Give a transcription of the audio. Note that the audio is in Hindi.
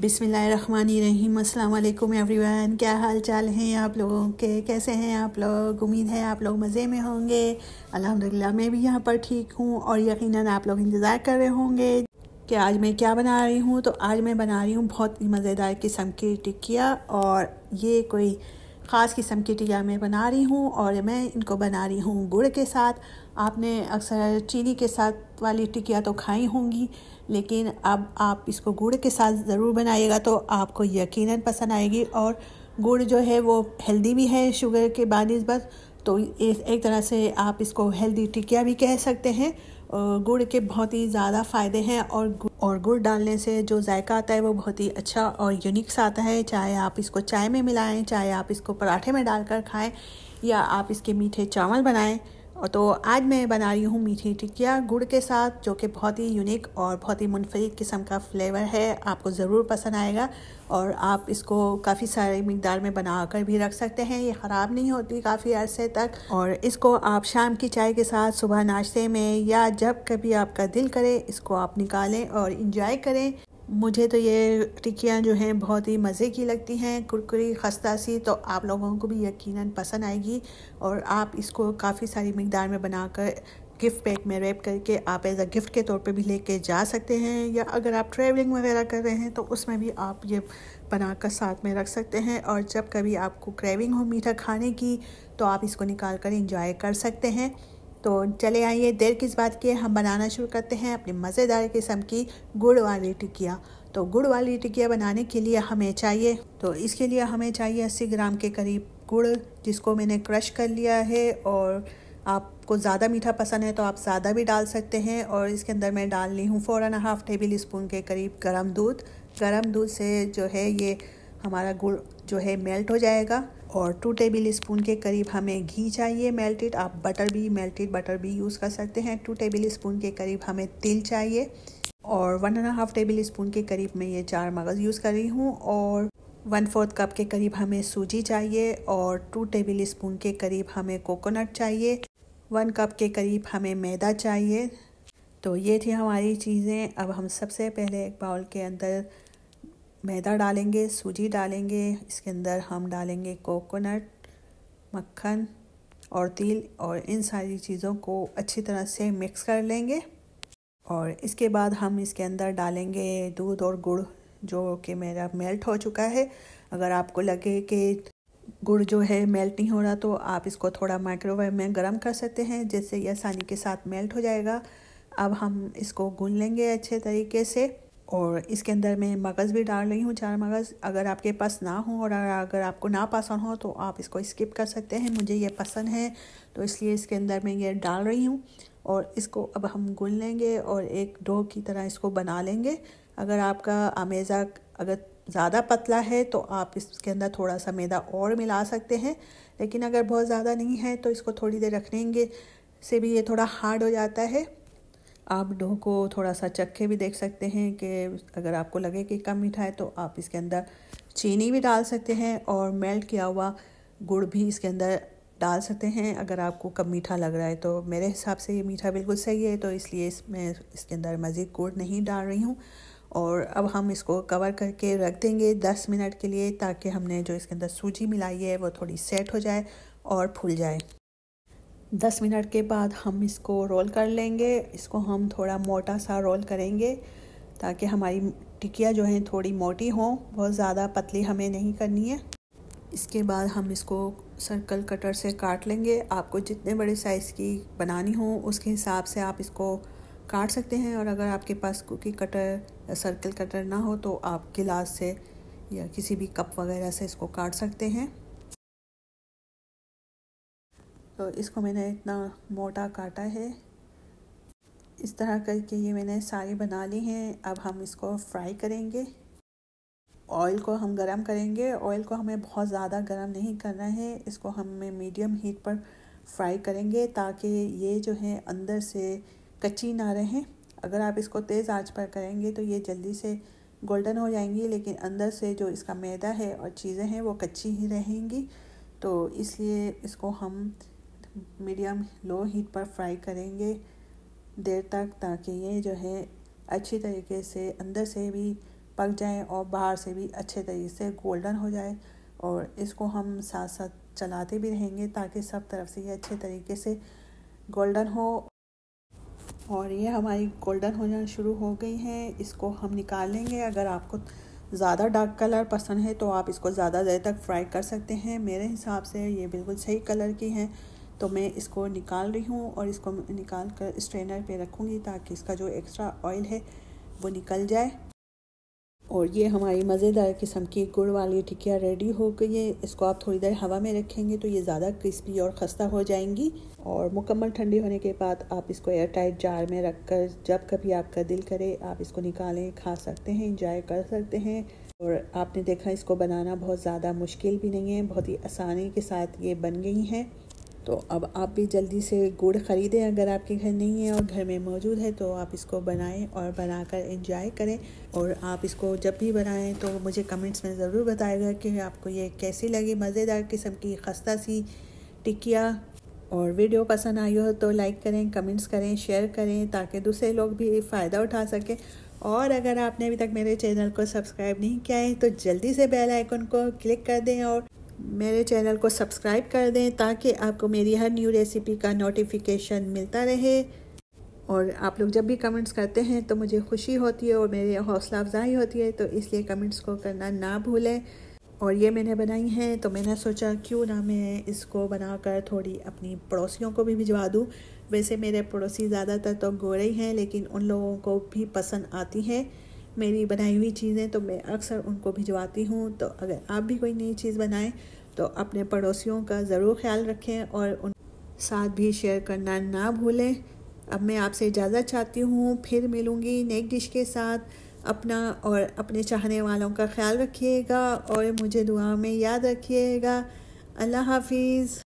बिसमीम अल्लाम एवरीवन क्या हाल चाल हैं आप लोगों के कैसे हैं आप लोग उम्मीद है आप लोग मज़े में होंगे अल्हम्दुलिल्लाह मैं भी यहाँ पर ठीक हूँ और यकीनन आप लोग इंतज़ार कर रहे होंगे कि आज मैं क्या बना रही हूँ तो आज मैं बना रही हूँ बहुत ही मज़ेदार किस्म की टिक्किया और ये कोई ख़ास किस्म की टिया मैं बना रही हूँ और मैं इनको बना रही हूँ गुड़ के साथ आपने अक्सर चीनी के साथ वाली टिकिया तो खाई होंगी लेकिन अब आप इसको गुड़ के साथ ज़रूर बनाइएगा तो आपको यकीनन पसंद आएगी और गुड़ जो है वो हेल्दी भी है शुगर के बस तो एक तरह से आप इसको हेल्दी टिकिया भी कह सकते हैं गुड़ के बहुत ही ज़्यादा फ़ायदे हैं और और गुड़ डालने से जो जायका आता है वो बहुत ही अच्छा और यूनिक सा आता है चाहे आप इसको चाय में मिलाएं चाहे आप इसको पराठे में डालकर खाएं या आप इसके मीठे चावल बनाएं और तो आज मैं बना रही हूँ मीठी टिकिया गुड़ के साथ जो कि बहुत ही यूनिक और बहुत ही मुनफरद किस्म का फ्लेवर है आपको ज़रूर पसंद आएगा और आप इसको काफ़ी सारे मकदार में बना कर भी रख सकते हैं ये ख़राब नहीं होती काफ़ी अरसे तक और इसको आप शाम की चाय के साथ सुबह नाश्ते में या जब कभी आपका दिल करे इसको आप निकालें और इंजॉय करें मुझे तो ये टिक्कियाँ जो हैं बहुत ही मज़े की लगती हैं कुरकुरी खस्ता सी तो आप लोगों को भी यकीनन पसंद आएगी और आप इसको काफ़ी सारी मकदार में बनाकर गिफ्ट पैक में रैप करके आप एज अ गिफ्ट के तौर पे भी लेके जा सकते हैं या अगर आप ट्रैवलिंग वगैरह कर रहे हैं तो उसमें भी आप ये बनाकर साथ में रख सकते हैं और जब कभी आपको क्रेविंग हो मीठा खाने की तो आप इसको निकाल कर इंजॉय कर सकते हैं तो चले आइए देर किस बात की हम बनाना शुरू करते हैं अपनी मज़ेदार किस्म की गुड़ वाली टिकिया तो गुड़ वाली टिकिया बनाने के लिए हमें चाहिए तो इसके लिए हमें चाहिए अस्सी ग्राम के करीब गुड़ जिसको मैंने क्रश कर लिया है और आपको ज़्यादा मीठा पसंद है तो आप ज़्यादा भी डाल सकते हैं और इसके अंदर मैं डाल ली हूँ four and half tablespoon के करीब गर्म दूध गर्म दूध से जो है ये हमारा गुड़ जो है मेल्ट हो जाएगा और टू टेबल स्पून के करीब हमें घी चाहिए मेल्टेड आप बटर भी मेल्टेड बटर भी यूज़ कर सकते हैं टू टेबल स्पून के करीब हमें तिल चाहिए और one and half tablespoon के करीब मैं ये चार मगज़ यूज़ कर रही हूँ और वन फोर्थ कप के करीब हमें सूजी चाहिए और टू टेबल स्पून के करीब हमें कोकोनट चाहिए वन कप के करीब हमें मैदा चाहिए तो ये थी हमारी चीज़ें अब हम सबसे पहले एक बाउल के अंदर मैदा डालेंगे सूजी डालेंगे इसके अंदर हम डालेंगे कोकोनट मक्खन और तिल और इन सारी चीज़ों को अच्छी तरह से मिक्स कर लेंगे और इसके बाद हम इसके अंदर डालेंगे दूध और गुड़ जो कि मेरा मेल्ट हो चुका है अगर आपको लगे कि गुड़ जो है मेल्ट नहीं हो रहा तो आप इसको थोड़ा माइक्रोवेव में गर्म कर सकते हैं जिससे यह आसानी के साथ मेल्ट हो जाएगा अब हम इसको गून लेंगे अच्छे तरीके से और इसके अंदर मैं मगज़ भी डाल रही हूँ चार मगज़ अगर आपके पास ना हो और अगर आपको ना पसंद हो तो आप इसको स्किप कर सकते हैं मुझे ये पसंद है तो इसलिए इसके अंदर मैं ये डाल रही हूँ और इसको अब हम गुन लेंगे और एक डो की तरह इसको बना लेंगे अगर आपका अमेज़ा अगर ज़्यादा पतला है तो आप इसके अंदर थोड़ा सा मैदा और मिला सकते हैं लेकिन अगर बहुत ज़्यादा नहीं है तो इसको थोड़ी देर रखनेंगे से भी ये थोड़ा हार्ड हो जाता है आप डोह को थोड़ा सा चख के भी देख सकते हैं कि अगर आपको लगे कि कम मीठा है तो आप इसके अंदर चीनी भी डाल सकते हैं और मेल्ट किया हुआ गुड़ भी इसके अंदर डाल सकते हैं अगर आपको कम मीठा लग रहा है तो मेरे हिसाब से ये मीठा बिल्कुल सही है तो इसलिए इसमें इसके अंदर मज़ीद गुड़ नहीं डाल रही हूँ और अब हम इसको कवर करके रख देंगे दस मिनट के लिए ताकि हमने जो इसके अंदर सूजी मिलाई है वो थोड़ी सेट हो जाए और फूल जाए दस मिनट के बाद हम इसको रोल कर लेंगे इसको हम थोड़ा मोटा सा रोल करेंगे ताकि हमारी टिकिया जो हैं थोड़ी मोटी हों बहुत ज़्यादा पतली हमें नहीं करनी है इसके बाद हम इसको सर्कल कटर से काट लेंगे आपको जितने बड़े साइज़ की बनानी हो उसके हिसाब से आप इसको काट सकते हैं और अगर आपके पास कुकी कटर या सर्कल कटर ना हो तो आप गिलास से या किसी भी कप वगैरह से इसको काट सकते हैं तो इसको मैंने इतना मोटा काटा है इस तरह करके ये मैंने सारी बना ली हैं अब हम इसको फ्राई करेंगे ऑयल को हम गरम करेंगे ऑयल को हमें बहुत ज़्यादा गरम नहीं करना है इसको हमें मीडियम हीट पर फ्राई करेंगे ताकि ये जो है अंदर से कच्ची ना रहें अगर आप इसको तेज़ आंच पर करेंगे तो ये जल्दी से गोल्डन हो जाएंगी लेकिन अंदर से जो इसका मैदा है और चीज़ें हैं वो कच्ची ही रहेंगी तो इसलिए इसको हम मीडियम लो हीट पर फ्राई करेंगे देर तक ताकि ये जो है अच्छी तरीके से अंदर से भी पक जाए और बाहर से भी अच्छे तरीके से गोल्डन हो जाए और इसको हम साथ साथ चलाते भी रहेंगे ताकि सब तरफ से ये अच्छे तरीके से गोल्डन हो और ये हमारी गोल्डन हो जाना शुरू हो गई है इसको हम निकाल लेंगे अगर आपको ज़्यादा डार्क कलर पसंद है तो आप इसको ज़्यादा देर तक फ्राई कर सकते हैं मेरे हिसाब से ये बिल्कुल सही कलर की हैं तो मैं इसको निकाल रही हूँ और इसको निकाल कर स्ट्रेनर पे रखूँगी ताकि इसका जो एक्स्ट्रा ऑयल है वो निकल जाए और ये हमारी मज़ेदार किस्म की गुड़ वाली टिकिया रेडी हो गई है इसको आप थोड़ी देर हवा में रखेंगे तो ये ज़्यादा क्रिस्पी और खस्ता हो जाएंगी और मुकम्मल ठंडी होने के बाद आप इसको एयर टाइट जार में रख कर जब कभी आपका दिल करे आप इसको निकालें खा सकते हैं इंजॉय कर सकते हैं और आपने देखा इसको बनाना बहुत ज़्यादा मुश्किल भी नहीं है बहुत ही आसानी के साथ ये बन गई हैं तो अब आप भी जल्दी से गुड़ ख़रीदें अगर आपके घर नहीं है और घर में मौजूद है तो आप इसको बनाएं और बनाकर एंजॉय करें और आप इसको जब भी बनाएं तो मुझे कमेंट्स में ज़रूर बताएगा कि आपको ये कैसी लगी मज़ेदार किस्म की खस्ता सी टिकिया और वीडियो पसंद आई हो तो लाइक करें कमेंट्स करें शेयर करें ताकि दूसरे लोग भी फ़ायदा उठा सकें और अगर आपने अभी तक मेरे चैनल को सब्सक्राइब नहीं किया है तो जल्दी से बेल आइकन को क्लिक कर दें और मेरे चैनल को सब्सक्राइब कर दें ताकि आपको मेरी हर न्यू रेसिपी का नोटिफिकेशन मिलता रहे और आप लोग जब भी कमेंट्स करते हैं तो मुझे खुशी होती है और मेरे हौसला अफजाई होती है तो इसलिए कमेंट्स को करना ना भूलें और ये मैंने बनाई हैं तो मैंने सोचा क्यों ना मैं इसको बनाकर थोड़ी अपनी पड़ोसियों को भी भिजवा दूँ वैसे मेरे पड़ोसी ज़्यादातर तो गोरे हैं लेकिन उन लोगों को भी पसंद आती है मेरी बनाई हुई चीज़ें तो मैं अक्सर उनको भिजवाती हूँ तो अगर आप भी कोई नई चीज़ बनाएं तो अपने पड़ोसियों का ज़रूर ख्याल रखें और उन साथ भी शेयर करना ना भूलें अब मैं आपसे इजाज़त चाहती हूँ फिर मिलूँगी नेक डिश के साथ अपना और अपने चाहने वालों का ख्याल रखिएगा और मुझे दुआ में याद रखिएगा अल्लाह हाफिज़